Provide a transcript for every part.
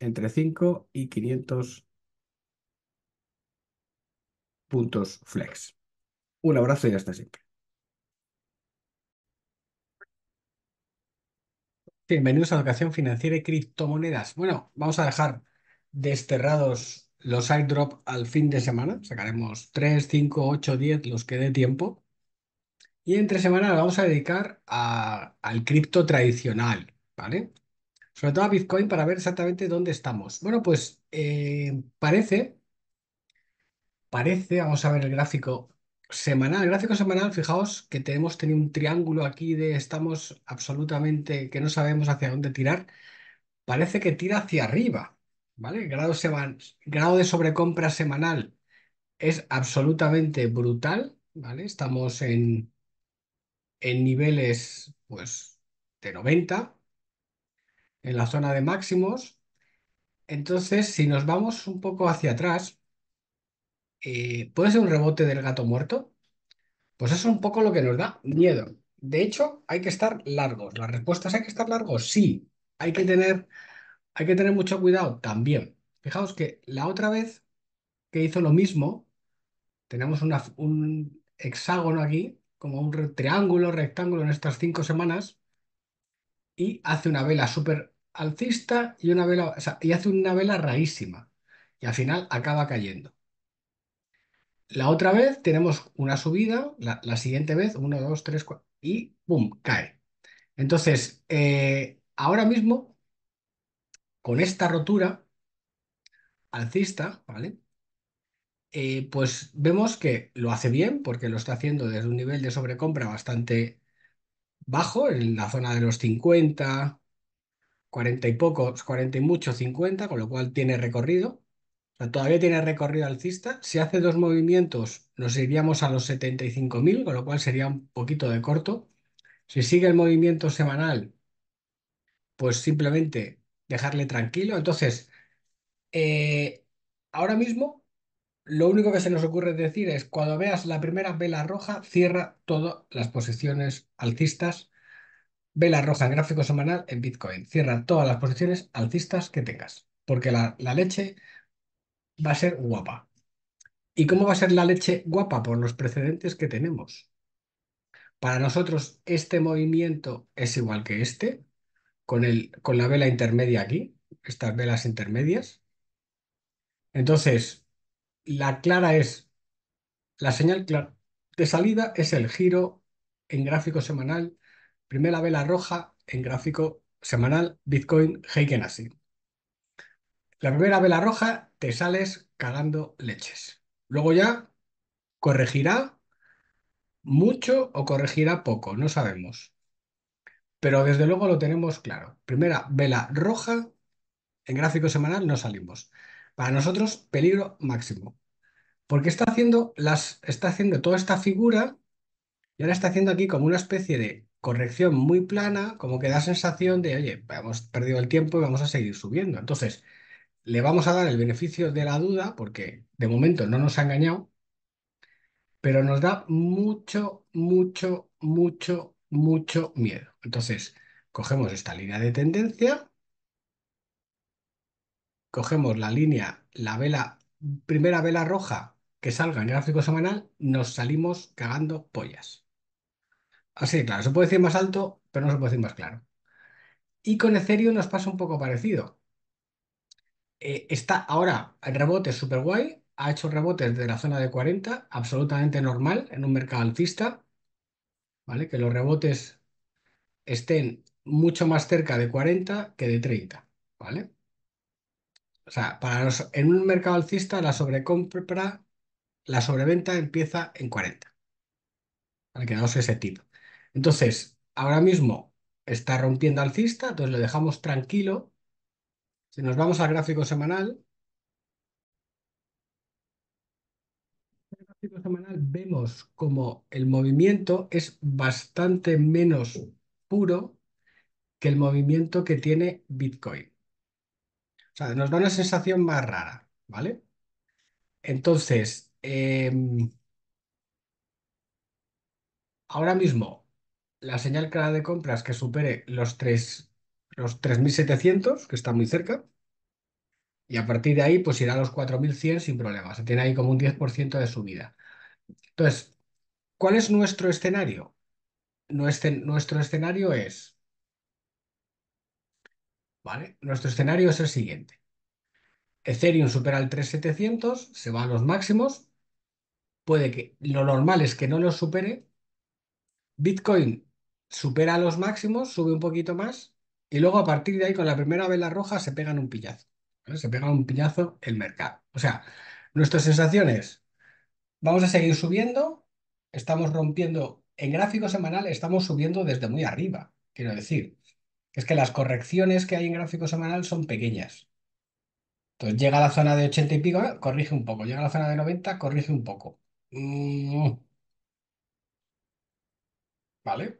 entre 5 y 500 puntos flex. Un abrazo y hasta siempre. Bienvenidos a Educación Financiera y Criptomonedas. Bueno, vamos a dejar desterrados los side al fin de semana. Sacaremos 3, 5, 8, 10, los que dé tiempo. Y entre semana la vamos a dedicar al cripto tradicional, ¿vale? sobre todo a Bitcoin para ver exactamente dónde estamos. Bueno, pues eh, parece, parece, vamos a ver el gráfico semanal. El gráfico semanal, fijaos que tenemos tenido un triángulo aquí de estamos absolutamente que no sabemos hacia dónde tirar. Parece que tira hacia arriba, ¿vale? El grado, grado de sobrecompra semanal es absolutamente brutal, ¿vale? Estamos en, en niveles, pues, de 90, en la zona de máximos. Entonces, si nos vamos un poco hacia atrás, eh, ¿puede ser un rebote del gato muerto? Pues eso es un poco lo que nos da miedo. De hecho, hay que estar largos. Las respuestas hay que estar largos, sí. Hay que tener, hay que tener mucho cuidado también. Fijaos que la otra vez que hizo lo mismo, tenemos un hexágono aquí, como un triángulo, rectángulo en estas cinco semanas, y hace una vela súper alcista y una vela, y hace una vela rarísima y al final acaba cayendo. La otra vez tenemos una subida, la, siguiente vez, 1, 2, 3, y ¡pum! cae. Entonces, eh, ahora mismo, con esta rotura alcista, ¿vale? Eh, pues vemos que lo hace bien porque lo está haciendo desde un nivel de sobrecompra bastante bajo, en la zona de los 50, 40 y pocos, 40 y mucho, 50, con lo cual tiene recorrido. todavía tiene recorrido alcista. Si hace dos movimientos, nos iríamos a los 75.000, con lo cual sería un poquito de corto. Si sigue el movimiento semanal, pues simplemente dejarle tranquilo. Entonces, eh, ahora mismo, lo único que se nos ocurre decir es, cuando veas la primera vela roja, cierra todas las posiciones alcistas Vela roja en gráfico semanal en Bitcoin. Cierra todas las posiciones alcistas que tengas, porque la, leche va a ser guapa. ¿Y cómo va a ser la leche guapa? Por los precedentes que tenemos. Para nosotros este movimiento es igual que este, con, el, con la vela intermedia aquí, estas velas intermedias. Entonces, la clara es, la señal de salida es el giro en gráfico semanal primera vela roja en gráfico semanal Bitcoin Heiken así. La primera vela roja te sales cagando leches. Luego ya corregirá mucho o corregirá poco, no sabemos. Pero desde luego lo tenemos claro. Primera vela roja en gráfico semanal no salimos. Para nosotros peligro máximo. Porque está haciendo las está haciendo toda esta figura y ahora está haciendo aquí como una especie de corrección muy plana, como que da sensación de, oye, hemos perdido el tiempo y vamos a seguir subiendo. Entonces, le vamos a dar el beneficio de la duda porque de momento no nos ha engañado, pero nos da mucho, mucho, mucho, mucho miedo. Entonces, cogemos esta línea de tendencia, cogemos la línea, la vela, primera vela roja que salga en el gráfico semanal, nos salimos cagando pollas. Así claro, se puede decir más alto, pero no se puede decir más claro. Y con Ethereum nos pasa un poco parecido. Eh, está ahora en rebote súper guay, ha hecho rebotes de la zona de 40, absolutamente normal en un mercado alcista, ¿vale? Que los rebotes estén mucho más cerca de 40 que de 30, ¿vale? O sea, para en un mercado alcista la sobrecompra, la sobreventa empieza en 40. Quedaos ese tipo. Entonces, ahora mismo está rompiendo alcista, entonces lo dejamos tranquilo. Si nos vamos al gráfico semanal, vemos como el movimiento es bastante menos puro que el movimiento que tiene Bitcoin. O sea, nos da una sensación más rara, ¿vale? Entonces, em, ahora mismo la señal clara de compras que supere los 3, los 3.700, que está muy cerca, y a partir de ahí pues irá a los 4.100 sin problemas Se tiene ahí como un 10% de subida. Entonces, ¿cuál es nuestro escenario? Nuestro, nuestro escenario es... ¿Vale? Nuestro escenario es el siguiente. Ethereum supera el 3.700, se va a los máximos. Puede que lo normal es que no lo supere, Bitcoin supera los máximos, sube un poquito más y luego a partir de ahí con la primera vela roja se pegan un pillazo. Se pega un pillazo el mercado. O sea, nuestras sensaciones, vamos a seguir subiendo, estamos rompiendo, en gráfico semanal estamos subiendo desde muy arriba, quiero decir. Es que las correcciones que hay en gráfico semanal son pequeñas. Entonces llega a la zona de 80 y pico, ¿eh? corrige un poco. Llega a la zona de 90, corrige un poco. Mm. ¿Vale?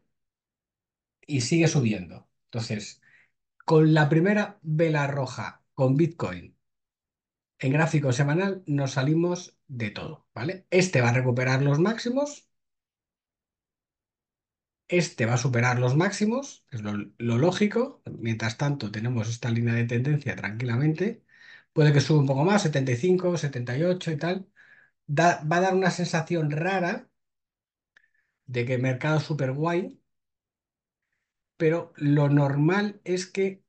y sigue subiendo. Entonces, con la primera vela roja con Bitcoin en gráfico semanal nos salimos de todo, ¿vale? Este va a recuperar los máximos. Este va a superar los máximos, es lo, lógico. Mientras tanto, tenemos esta línea de tendencia tranquilamente. Puede que suba un poco más, 75, 78 y tal. va a dar una sensación rara de que el mercado super guay, pero lo normal es que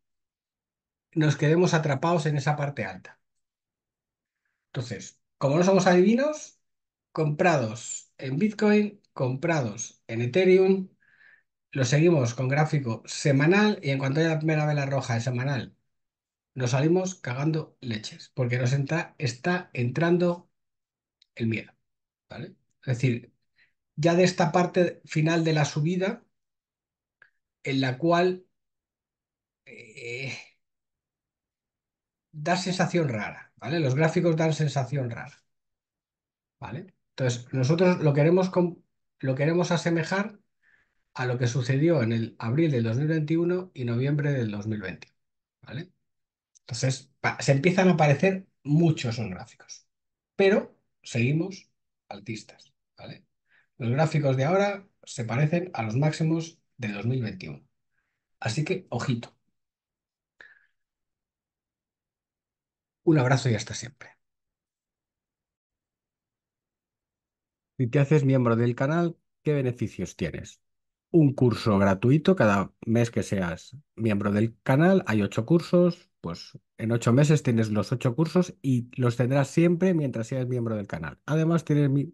nos quedemos atrapados en esa parte alta. Entonces, como no somos adivinos, comprados en Bitcoin, comprados en Ethereum, lo seguimos con gráfico semanal y en cuanto haya la primera vela roja de semanal, nos salimos cagando leches, porque nos está entrando el miedo. ¿vale? Es decir, ya de esta parte final de la subida, en la cual eh, da sensación rara, ¿vale? Los gráficos dan sensación rara, ¿vale? Entonces, nosotros lo queremos, lo queremos asemejar a lo que sucedió en el abril del 2021 y noviembre del 2020, ¿vale? Entonces, se empiezan a aparecer muchos son gráficos, pero seguimos altistas, ¿vale? Los gráficos de ahora se parecen a los máximos de 2021. Así que, ojito. Un abrazo y hasta siempre. Si te haces miembro del canal, ¿qué beneficios tienes? Un curso gratuito cada mes que seas miembro del canal. Hay ocho cursos, pues en ocho meses tienes los ocho cursos y los tendrás siempre mientras seas miembro del canal. Además, tienes mi